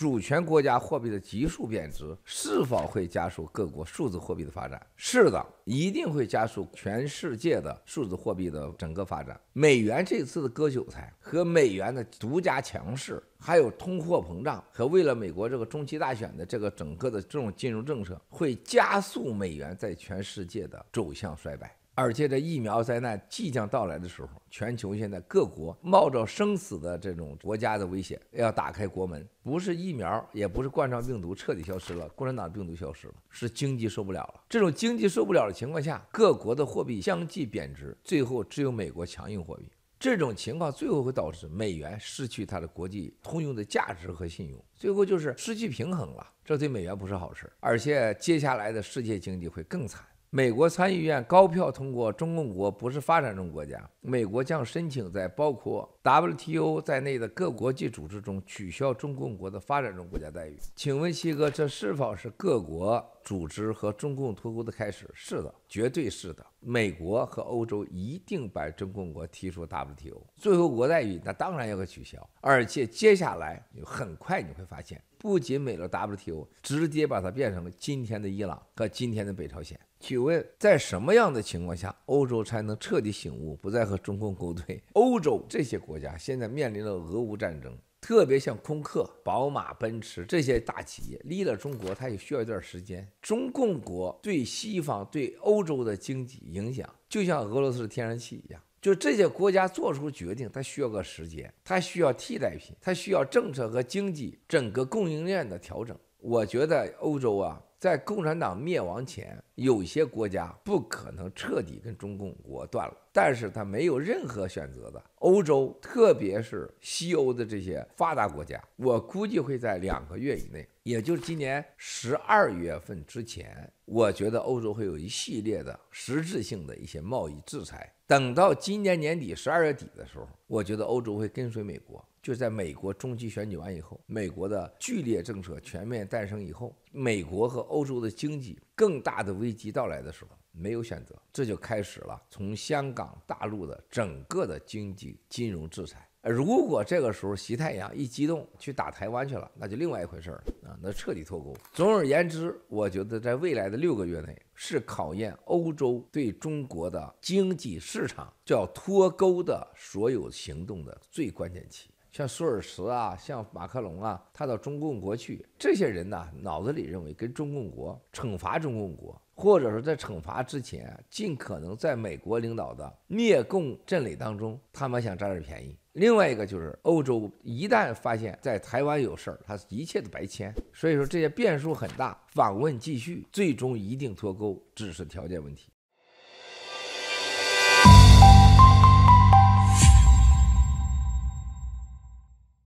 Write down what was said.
主权国家货币的急速贬值是否会加速各国数字货币的发展？是的，一定会加速全世界的数字货币的整个发展。美元这次的割韭菜和美元的独家强势，还有通货膨胀和为了美国这个中期大选的这个整个的这种金融政策，会加速美元在全世界的走向衰败。而且这疫苗灾难即将到来的时候，全球现在各国冒着生死的这种国家的危险，要打开国门，不是疫苗，也不是冠状病毒彻底消失了，共产党病毒消失了，是经济受不了了。这种经济受不了的情况下，各国的货币相继贬值，最后只有美国强硬货币。这种情况最后会导致美元失去它的国际通用的价值和信用，最后就是失去平衡了。这对美元不是好事儿，而且接下来的世界经济会更惨。美国参议院高票通过，中共国不是发展中国家，美国将申请在包括 WTO 在内的各国际组织中取消中共国的发展中国家待遇。请问七哥，这是否是各国组织和中共脱钩的开始？是的，绝对是的。美国和欧洲一定把中共国踢出 WTO，最后国待遇那当然要给取消，而且接下来很快你会发现，不仅没了 WTO，直接把它变成了今天的伊朗和今天的北朝鲜。请问，在什么样的情况下，欧洲才能彻底醒悟，不再和中共勾兑？欧洲这些国家现在面临了俄乌战争。特别像空客、宝马、奔驰这些大企业，离了中国，它也需要一段时间。中共国对西方、对欧洲的经济影响，就像俄罗斯的天然气一样，就这些国家做出决定，它需要个时间，它需要替代品，它需要政策和经济整个供应链的调整。我觉得欧洲啊，在共产党灭亡前，有些国家不可能彻底跟中共国断了。但是它没有任何选择的，欧洲，特别是西欧的这些发达国家，我估计会在两个月以内，也就是今年十二月份之前，我觉得欧洲会有一系列的实质性的一些贸易制裁。等到今年年底十二月底的时候，我觉得欧洲会跟随美国，就在美国中期选举完以后，美国的剧烈政策全面诞生以后，美国和欧洲的经济更大的危机到来的时候。没有选择，这就开始了从香港、大陆的整个的经济、金融制裁。如果这个时候习太阳一激动去打台湾去了，那就另外一回事儿啊，那彻底脱钩。总而言之，我觉得在未来的六个月内是考验欧洲对中国的经济市场叫脱钩的所有行动的最关键期。像舒尔茨啊，像马克龙啊，他到中共国去，这些人呢脑子里认为跟中共国惩罚中共国。或者说，在惩罚之前，尽可能在美国领导的灭共阵垒当中，他们想占点便宜。另外一个就是欧洲，一旦发现在台湾有事儿，他一切都白签。所以说，这些变数很大。访问继续，最终一定脱钩，只是条件问题。